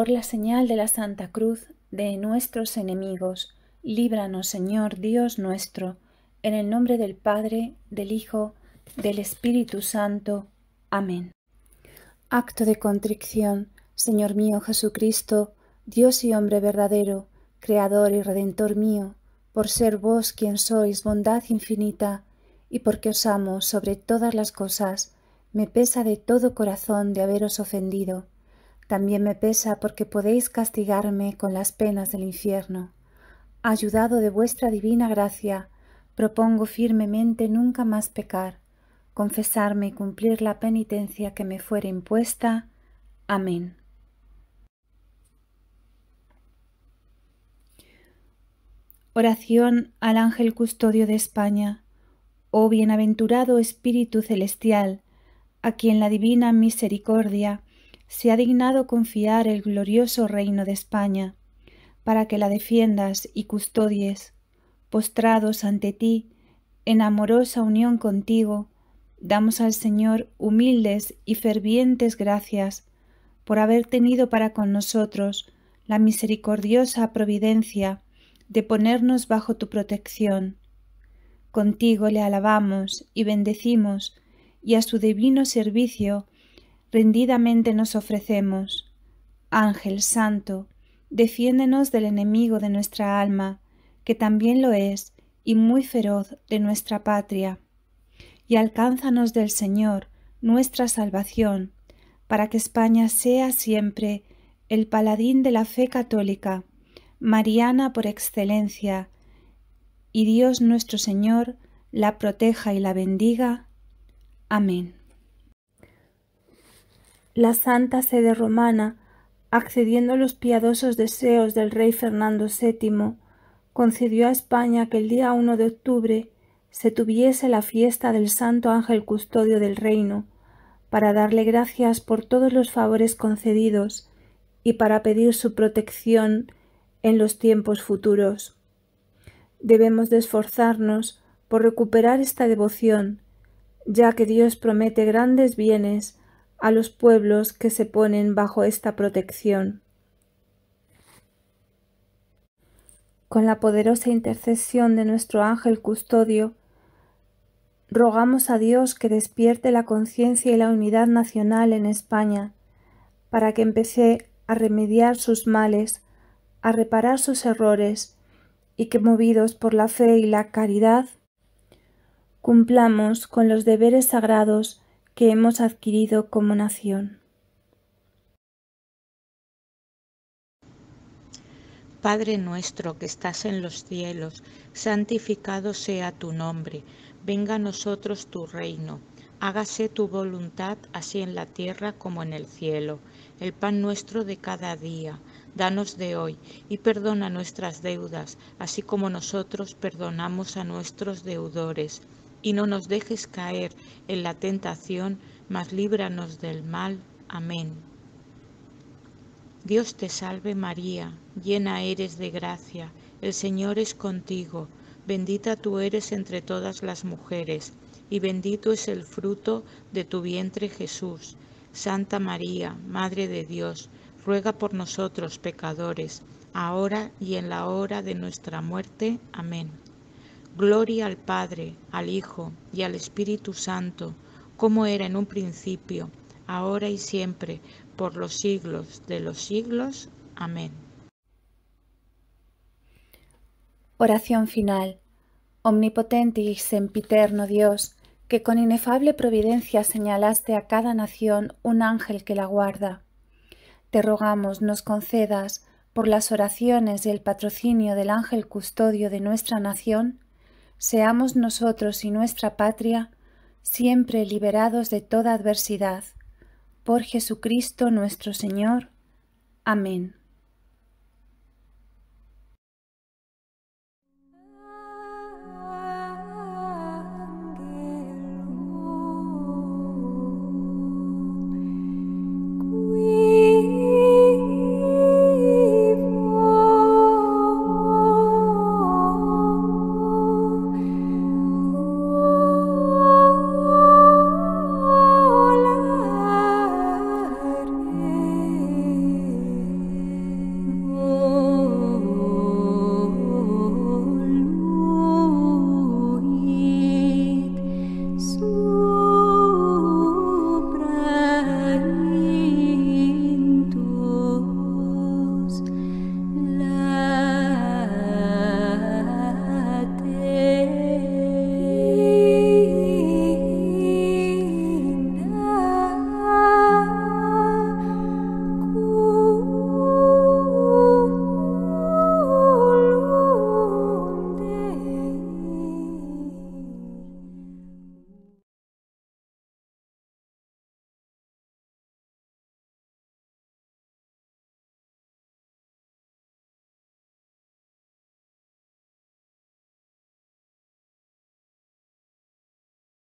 Por la señal de la Santa Cruz de nuestros enemigos, líbranos, Señor Dios nuestro, en el nombre del Padre, del Hijo, del Espíritu Santo. Amén. Acto de contrición, Señor mío Jesucristo, Dios y hombre verdadero, Creador y Redentor mío, por ser vos quien sois bondad infinita, y porque os amo sobre todas las cosas, me pesa de todo corazón de haberos ofendido también me pesa porque podéis castigarme con las penas del infierno. Ayudado de vuestra divina gracia, propongo firmemente nunca más pecar, confesarme y cumplir la penitencia que me fuere impuesta. Amén. Oración al Ángel Custodio de España. Oh bienaventurado Espíritu Celestial, a quien la divina misericordia se ha dignado confiar el glorioso reino de España, para que la defiendas y custodies, postrados ante ti, en amorosa unión contigo, damos al Señor humildes y fervientes gracias por haber tenido para con nosotros la misericordiosa providencia de ponernos bajo tu protección. Contigo le alabamos y bendecimos, y a su divino servicio rendidamente nos ofrecemos. Ángel Santo, defiéndenos del enemigo de nuestra alma, que también lo es y muy feroz de nuestra patria, y alcánzanos del Señor nuestra salvación, para que España sea siempre el paladín de la fe católica, mariana por excelencia, y Dios nuestro Señor la proteja y la bendiga. Amén la Santa Sede Romana, accediendo a los piadosos deseos del rey Fernando VII, concedió a España que el día 1 de octubre se tuviese la fiesta del Santo Ángel Custodio del Reino, para darle gracias por todos los favores concedidos y para pedir su protección en los tiempos futuros. Debemos de esforzarnos por recuperar esta devoción, ya que Dios promete grandes bienes a los pueblos que se ponen bajo esta protección. Con la poderosa intercesión de nuestro ángel custodio, rogamos a Dios que despierte la conciencia y la unidad nacional en España, para que empecé a remediar sus males, a reparar sus errores, y que movidos por la fe y la caridad, cumplamos con los deberes sagrados que hemos adquirido como nación. Padre nuestro que estás en los cielos, santificado sea tu nombre, venga a nosotros tu reino, hágase tu voluntad así en la tierra como en el cielo. El pan nuestro de cada día, danos de hoy y perdona nuestras deudas, así como nosotros perdonamos a nuestros deudores y no nos dejes caer en la tentación, mas líbranos del mal. Amén. Dios te salve María, llena eres de gracia, el Señor es contigo, bendita tú eres entre todas las mujeres, y bendito es el fruto de tu vientre Jesús. Santa María, Madre de Dios, ruega por nosotros pecadores, ahora y en la hora de nuestra muerte. Amén. Gloria al Padre, al Hijo y al Espíritu Santo, como era en un principio, ahora y siempre, por los siglos de los siglos. Amén. Oración final. Omnipotente y sempiterno Dios, que con inefable providencia señalaste a cada nación un ángel que la guarda. Te rogamos nos concedas, por las oraciones y el patrocinio del ángel custodio de nuestra nación, seamos nosotros y nuestra patria siempre liberados de toda adversidad. Por Jesucristo nuestro Señor. Amén.